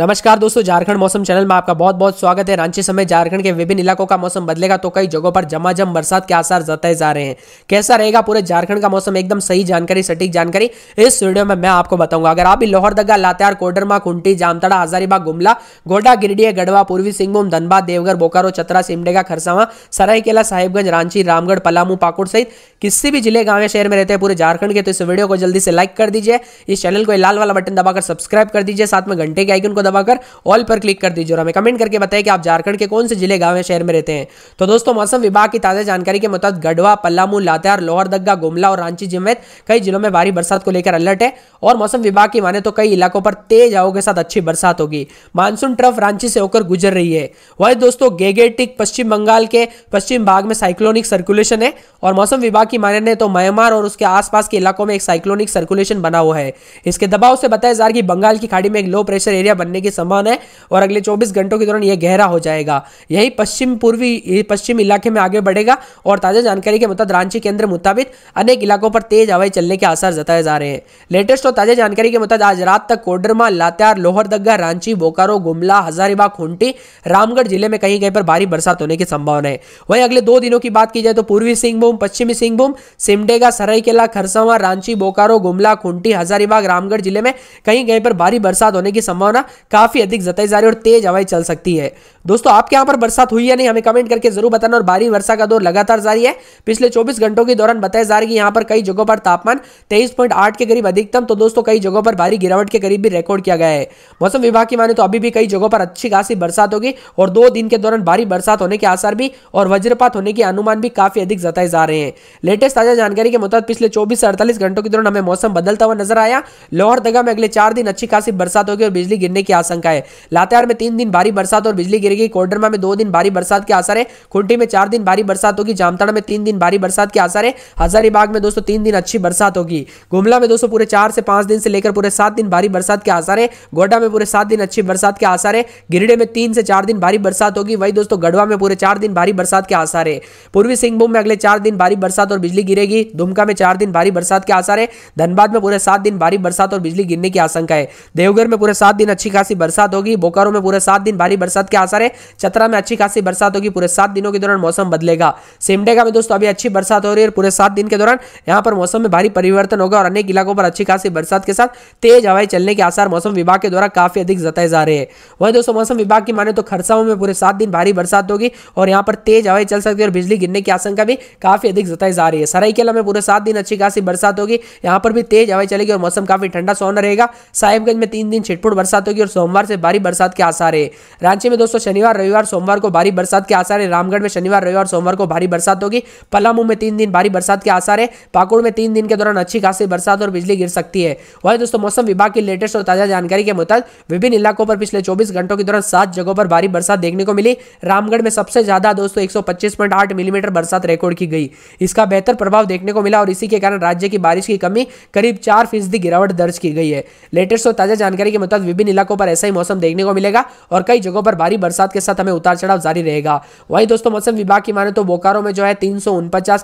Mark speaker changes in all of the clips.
Speaker 1: नमस्कार दोस्तों झारखंड मौसम चैनल में आपका बहुत बहुत स्वागत है रांची समेत झारखंड के विभिन्न इलाकों का मौसम बदलेगा तो कई जगहों पर जमाजम बरसात के आसार जताए जा रहे हैं कैसा रहेगा पूरे झारखंड का मौसम एकदम सही जानकारी सटीक जानकारी इस वीडियो में मैं आपको बताऊंगा अगर आप भी लोहरदगा लातेहार कोडरमा कुंटी जामताड़ा हजारीबाग गुमला गोडा गिरिडीह गढ़वा पूर्वी सिंहभूम धनबाद देवघर बोकारो चतरा सिमडेगा खरसावा सरायकेला साहिबगंज रांची रामगढ़ पलामू पाकुड़ सहित किसी भी जिले गांव शहर में रहते हैं पूरे झारखंड के तो इस वीडियो को जल्दी से लाइक कर दीजिए इस चैनल को लाल वाला बटन दबाकर सब्सक्राइब कर दीजिए साथ में घंटे के आइकन को दबाकर मतलब ऑल पर क्लिक कर दीजिए और हमें कमेंट करके बताएं कि आप झारखंड के कौन से जिले गांव या शहर में रहते हैं तो दोस्तों मौसम विभाग की ताज़ा जानकारी के मुताबिक गढ़वा पल्लामू लातेहार लोहरदग्गा गुमला और रांची जिमेत कई जिलों में भारी बरसात को लेकर अलर्ट है और मौसम विभाग की माने तो कई इलाकों पर तेज हवाओं के साथ अच्छी बरसात होगी मानसून ट्रफ रांची से होकर गुजर रही है वही दोस्तों गेगेटिक पश्चिम बंगाल के पश्चिम भाग में साइक्लोनिक सर्कुलेशन है और मौसम विभाग की माने तो म्यांमार और उसके आसपास के इलाकों में एक साइक्लोनिक सर्कुलेशन बना हुआ है इसके दबाव से बताया जा रहा है कि बंगाल की खाड़ी में एक लो प्रेशर एरिया बनने बनने की संभावना है और अगले 24 घंटों के दौरान यह गहरा हो जाएगा यही पश्चिम पूर्वी पश्चिम इलाके में आगे बढ़ेगा और ताज़ा जानकारी के मुताबिक रांची केंद्र मुताबिक अनेक इलाकों पर तेज हवाई चलने के आसार जताए जा रहे हैं लेटेस्ट और ताज़ा जानकारी के मुताबिक आज रात तक कोडरमा लात्यार लोहरदग्गा रांची बोकारो गुमला हजारीबाग खूंटी रामगढ़ जिले में कहीं कहीं पर भारी बरसात होने की संभावना है वहीं अगले दो दिनों की बात की जाए तो पूर्वी सिंहभूम पश्चिमी सिंहभूम सिमडेगा सरायकेला खरसावा रांची बोकारो गुमला खूंटी हजारीबाग रामगढ़ जिले में कहीं कहीं पर भारी बरसात होने की संभावना काफ़ी अधिक जताई जा रही है और तेज हवाएं चल सकती है दोस्तों आपके यहाँ पर बरसात हुई या नहीं हमें कमेंट करके जरूर बताना और भारी वर्षा का दौर लगातार जारी है पिछले चौबीस घंटों के दौरान बताया जा रहा है कि यहाँ पर कई जगहों पर तापमान तेईस के करीब अधिकतम तो दोस्तों कई जगहों पर भारी गिरावट के करीब भी रिकॉर्ड किया गया है मौसम विभाग की माने तो अभी भी कई जगहों पर अच्छी खासी बरसात होगी और दो दिन के दौरान भारी बरसात होने के आसार भी और वज्रपात होने के अनुमान भी काफी अधिक जताए जा रहे हैं लेटेस्ट ताजा जानकारी के मुताबिक पिछले चौबीस से अड़तालीस घंटों के दौरान हमें मौसम बदलता हुआ नजर आया लोहरदगा में अगले चार दिन अच्छी खासी बरसात होगी और बिजली गिरने की की आशंका है लातेहार में तीन दिन भारी बरसात और बिजली गिरेगी कोडरमा में दो दिन भारी बरसात के आसार है खुंटी में चार दिन भारी बरसात होगी जामताड़ा में तीन दिन भारी बरसात के आसार है हजारीबाग में दोस्तों तीन दिन अच्छी बरसात होगी गुमला में दोस्तों पूरे चार से पांच दिन से लेकर पूरे सात दिन भारी बरसात के आसार है गोडा में पूरे सात दिन अच्छी बरसात के आसार है गिरडे में तीन से चार दिन भारी बरसात होगी वही दोस्तों गढ़वा में पूरे चार दिन भारी बरसात के आसार है पूर्वी सिंहभूम में अगले चार दिन भारी बरसात और बिजली गिरेगी दुमका में चार दिन भारी बरसात के आसार है धनबाद में पूरे सात दिन भारी बरसात और बिजली गिरने की आशंका है देवघर में पूरे सात दिन अच्छी खासी बरसात होगी बोकारो में पूरे सात दिन भारी बरसात के आसार है चतरा में अच्छी खासी बरसात होगी पूरे सात दिनों के दौरान मौसम बदलेगा सिमडेगा में दोस्तों अभी अच्छी बरसात हो रही है पूरे सात दिन के दौरान यहाँ पर मौसम में भारी परिवर्तन होगा और अनेक इलाकों पर अच्छी खासी बरसात के साथ तेज हवाएं चलने के आसार मौसम विभाग के द्वारा काफी अधिक जताए जा रहे हैं वही दोस्तों मौसम विभाग की माने तो खरसाओं में पूरे सात दिन भारी बरसात होगी और यहाँ पर तेज हवाएं चल सकती है और बिजली गिरने की आशंका भी काफी अधिक जताई जा रही है सराईकेला में पूरे सात दिन अच्छी खासी बरसात होगी यहाँ पर भी तेज हवाएं चलेगी और मौसम काफी ठंडा सोना रहेगा साहिबगंज में तीन दिन छिटपुट बरसात होगी और सोमवार से भारी बरसात के आसार है रांची में दोस्तों शनिवार रविवार सोमवार को भारी बरसात के आसार है रामगढ़ में शनिवार रविवार सोमवार को भारी बरसात होगी पलामू में तीन दिन भारी बरसात के आसार है पाकुड़ में तीन दिन के दौरान अच्छी खासी बरसात और बिजली गिर सकती है वही दोस्तों मौसम विभाग की लेटेस्ट और ताजा जानकारी के मुताबिक विभिन्न इलाकों पर पिछले चौबीस घंटों के दौरान सात जगहों पर भारी बरसात देखने को मिली रामगढ़ में सबसे ज्यादा दोस्तों एक मिलीमीटर बरसात रिकॉर्ड की गई इसका बेहतर प्रभाव देखने को मिला और इसी के कारण राज्य की बारिश की कमी करीब चार फीसदी गिरावट दर्ज की गई है लेटेस्ट और ताजा जानकारी के मुताबिक विभिन्न इलाकों पर ऐसा ही मौसम देखने को मिलेगा और कई जगहों पर भारी बरसात के साथ हमें उतार चढ़ाव जारी रहेगा वही दोस्तों मौसम विभाग की माने तो बोकारो में जो है तीन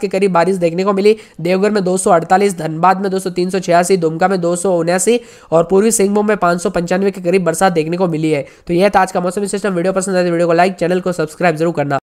Speaker 1: के करीब बारिश देखने को मिली देवघर में दो धनबाद में दोस्तों तीन दुमका में दो और पूर्वी सिंहभूम में पांच के करीब बरसात देखने को मिली है तो यह था आज का मौसम सिस्टम वीडियो पसंद आए तो वीडियो को लाइक चैनल को सब्सक्राइब जरूर करना